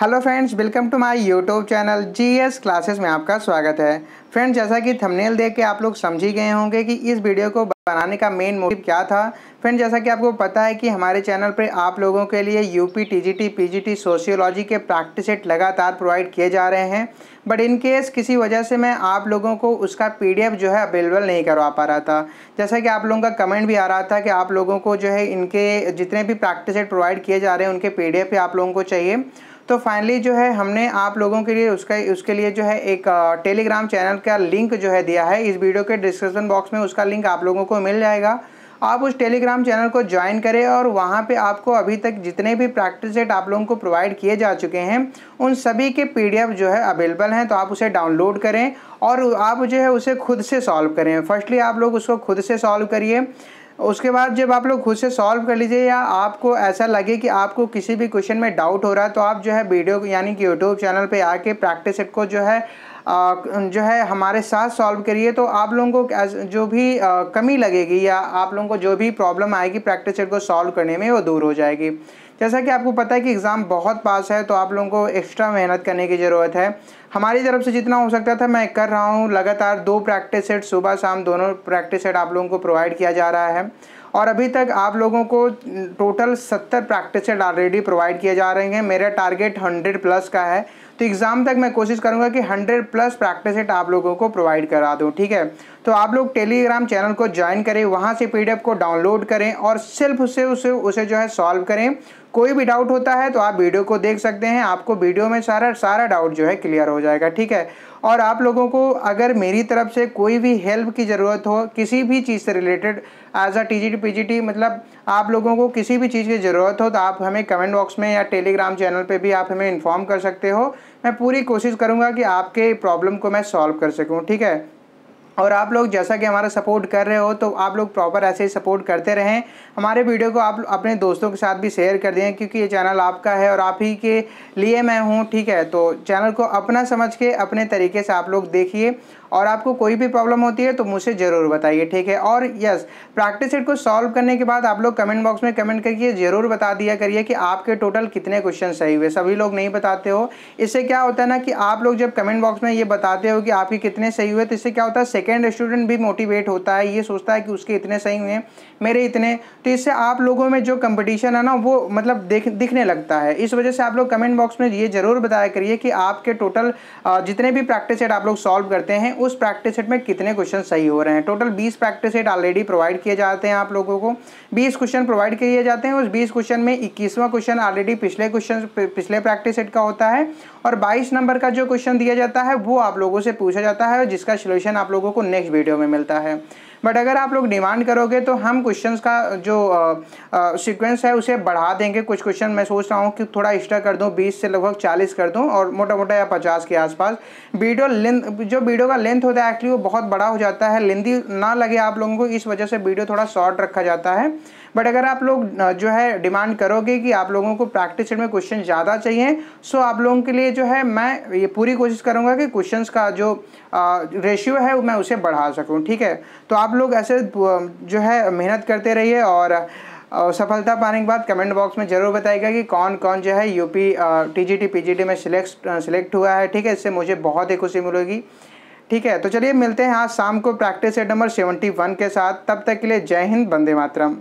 hello friends welcome to my YouTube channel GS classes में आपका स्वागत है फ्रेंड्स जैसा कि थंबनेल देख के आप लोग समझ ही गए होंगे कि इस वीडियो को बनाने का मेन मोटिव क्या था फ्रेंड जैसा कि आपको पता है कि हमारे चैनल पर आप लोगों के लिए यूपी टीजीटी पीजीटी सोशियोलॉजी के प्रैक्टिस सेट लगातार प्रोवाइड किए जा रहे हैं बट इन केस किसी वजह से मैं आप लोगों को उसका पीडीएफ जो है अवेलेबल नहीं करवा पा रहा था जैसा कि आप लोगों का कमेंट भी आ रहा था कि आप लोगों को जो है इनके जितने भी प्रैक्टिस सेट प्रोवाइड किए जा रहे हैं उनके पी भी आप लोगों को चाहिए तो फाइनली जो है हमने आप लोगों के लिए उसका उसके लिए जो है एक टेलीग्राम चैनल का लिंक जो है दिया है इस वीडियो के डिस्क्रिप्शन बॉक्स में उसका लिंक आप लोगों को मिल जाएगा आप उस टेलीग्राम चैनल को ज्वाइन करें और वहाँ पे आपको अभी तक जितने भी प्रैक्टिस सेट आप लोगों को प्रोवाइड किए जा चुके हैं उन सभी के पीडीएफ जो है अवेलेबल हैं तो आप उसे डाउनलोड करें और आप जो है उसे खुद से सॉल्व करें फर्स्टली आप लोग उसको खुद से सॉल्व करिए उसके बाद जब आप लोग खुद से सॉल्व कर लीजिए या आपको ऐसा लगे कि आपको किसी भी क्वेश्चन में डाउट हो रहा है तो आप जो है वीडियो यानी कि यूट्यूब चैनल पर आके प्रैक्टिस सेट को जो है आ, जो है हमारे साथ सॉल्व करिए तो आप लोगों को जो भी आ, कमी लगेगी या आप लोगों को जो भी प्रॉब्लम आएगी प्रैक्टिस सेट को सॉल्व करने में वो दूर हो जाएगी जैसा कि आपको पता है कि एग्ज़ाम बहुत पास है तो आप लोगों को एक्स्ट्रा मेहनत करने की ज़रूरत है हमारी तरफ से जितना हो सकता था मैं कर रहा हूँ लगातार दो प्रैक्टिस सेट सुबह शाम दोनों प्रैक्टिस सेट आप लोगों को प्रोवाइड किया जा रहा है और अभी तक आप लोगों को टोटल सत्तर प्रैक्टिस सेट ऑलरेडी प्रोवाइड किए जा रहे हैं मेरा टारगेट हंड्रेड प्लस का है तो एग्ज़ाम तक मैं कोशिश करूँगा कि हंड्रेड प्लस प्रैक्टिस सेट आप लोगों को प्रोवाइड करा दूं ठीक है तो आप लोग टेलीग्राम चैनल को ज्वाइन करें वहाँ से पीडीएफ को डाउनलोड करें और सिर्फ उसे उसे उसे जो है सॉल्व करें कोई भी डाउट होता है तो आप वीडियो को देख सकते हैं आपको वीडियो में सारा सारा डाउट जो है क्लियर हो जाएगा ठीक है और आप लोगों को अगर मेरी तरफ से कोई भी हेल्प की ज़रूरत हो किसी भी चीज़ से related as a T PGT मतलब आप लोगों को किसी भी चीज़ की ज़रूरत हो तो आप हमें कमेंट बॉक्स में या टेलीग्राम चैनल पे भी आप हमें इन्फॉर्म कर सकते हो मैं पूरी कोशिश करूँगा कि आपके प्रॉब्लम को मैं सॉल्व कर सकूँ ठीक है और आप लोग जैसा कि हमारा सपोर्ट कर रहे हो तो आप लोग प्रॉपर ऐसे ही सपोर्ट करते रहें हमारे वीडियो को आप अपने दोस्तों के साथ भी शेयर कर दें क्योंकि ये चैनल आपका है और आप ही के लिए मैं हूँ ठीक है तो चैनल को अपना समझ के अपने तरीके से आप लोग देखिए और आपको कोई भी प्रॉब्लम होती है तो मुझे ज़रूर बताइए ठीक है और यस प्रैक्टिस सेट को सॉल्व करने के बाद आप लोग कमेंट बॉक्स में कमेंट करके ज़रूर बता दिया करिए कि आपके टोटल कितने क्वेश्चन सही हुए सभी लोग नहीं बताते हो इससे क्या होता है ना कि आप लोग जब कमेंट बॉक्स में ये बताते हो कि आपके कितने सही हुए तो इससे क्या होता है सेकेंड स्टूडेंट भी मोटिवेट होता है ये सोचता है कि उसके इतने सही हुए मेरे इतने तो इससे आप लोगों में जो कंपटीशन है ना वो मतलब देख दिखने लगता है इस वजह से आप लोग कमेंट बॉक्स में ये ज़रूर बताया करिए कि आपके टोटल जितने भी प्रैक्टिस सेट आप लोग सॉल्व करते हैं उस प्रैक्टिस सेट में कितने क्वेश्चन सही हो रहे हैं total 20 practice set already provide किए जाते हैं आप लोगों को 20 क्वेश्चन प्रोवाइड किए जाते हैं उस 20 क्वेश्चन में 21वां क्वेश्चन ऑलरेडी पिछले क्वेश्चन पिछले प्रैक्टिस सेट का होता है और 22 नंबर का जो क्वेश्चन दिया जाता है वो आप लोगों से पूछा जाता है जिसका सोल्यूशन आप लोगों को नेक्स्ट वीडियो में मिलता है बट अगर आप लोग डिमांड करोगे तो हम क्वेश्चन का जो सिक्वेंस है उसे बढ़ा देंगे कुछ क्वेश्चन मैं सोच रहा हूँ कि थोड़ा एक्स्ट्रा कर दूँ बीस से लगभग चालीस कर दूँ और मोटा मोटा या पचास के आसपास वीडियो जो वीडियो का लेंथ होता है एक्चुअली वो बहुत बड़ा हो जाता है लेंदी ना लगे आप लोगों को इस वजह से वीडियो थोड़ा शॉर्ट रखा जाता है बट अगर आप लोग जो है डिमांड करोगे कि आप लोगों को प्रैक्टिस में क्वेश्चन ज़्यादा चाहिए सो आप लोगों के लिए जो है मैं ये पूरी कोशिश करूँगा कि क्वेश्चन का जो रेशियो है मैं उसे बढ़ा सकूँ ठीक है तो आप आप लोग ऐसे जो है मेहनत करते रहिए और और सफलता पाने के बाद कमेंट बॉक्स में ज़रूर बताएगा कि कौन कौन जो है यूपी टीजीटी पीजीटी में सिलेक्ट सिलेक्ट हुआ है ठीक है इससे मुझे बहुत ही खुशी मिलेगी ठीक है तो चलिए मिलते हैं आज शाम को practice set number seventy one के साथ तब तक के लिए जय हिंद बंदे मातरम